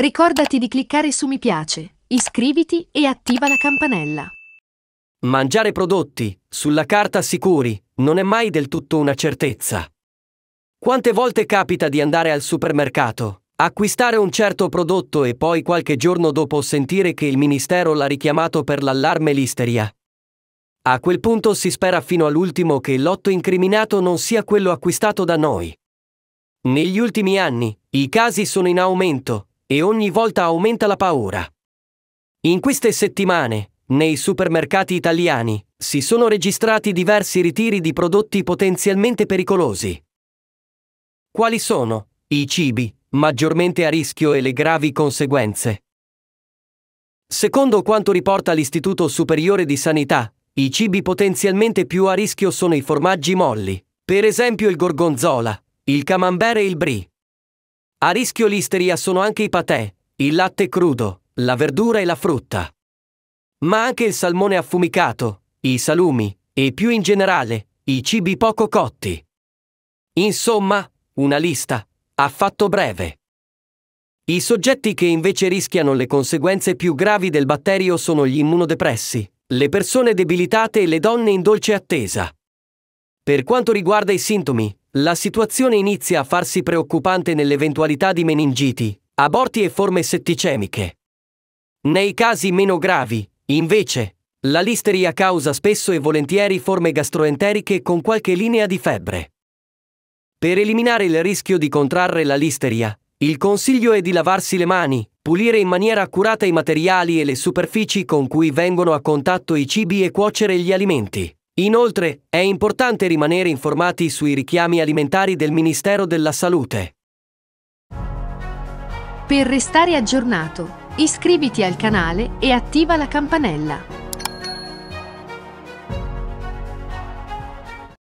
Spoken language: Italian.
Ricordati di cliccare su mi piace, iscriviti e attiva la campanella. Mangiare prodotti, sulla carta sicuri, non è mai del tutto una certezza. Quante volte capita di andare al supermercato, acquistare un certo prodotto e poi qualche giorno dopo sentire che il ministero l'ha richiamato per l'allarme listeria? A quel punto si spera fino all'ultimo che il lotto incriminato non sia quello acquistato da noi. Negli ultimi anni i casi sono in aumento e ogni volta aumenta la paura. In queste settimane, nei supermercati italiani, si sono registrati diversi ritiri di prodotti potenzialmente pericolosi. Quali sono i cibi maggiormente a rischio e le gravi conseguenze? Secondo quanto riporta l'Istituto Superiore di Sanità, i cibi potenzialmente più a rischio sono i formaggi molli, per esempio il gorgonzola, il camembert e il brie. A rischio listeria sono anche i patè, il latte crudo, la verdura e la frutta. Ma anche il salmone affumicato, i salumi e più in generale i cibi poco cotti. Insomma, una lista affatto breve. I soggetti che invece rischiano le conseguenze più gravi del batterio sono gli immunodepressi, le persone debilitate e le donne in dolce attesa. Per quanto riguarda i sintomi, la situazione inizia a farsi preoccupante nell'eventualità di meningiti, aborti e forme setticemiche. Nei casi meno gravi, invece, la listeria causa spesso e volentieri forme gastroenteriche con qualche linea di febbre. Per eliminare il rischio di contrarre la listeria, il consiglio è di lavarsi le mani, pulire in maniera accurata i materiali e le superfici con cui vengono a contatto i cibi e cuocere gli alimenti. Inoltre, è importante rimanere informati sui richiami alimentari del Ministero della Salute. Per restare aggiornato, iscriviti al canale e attiva la campanella.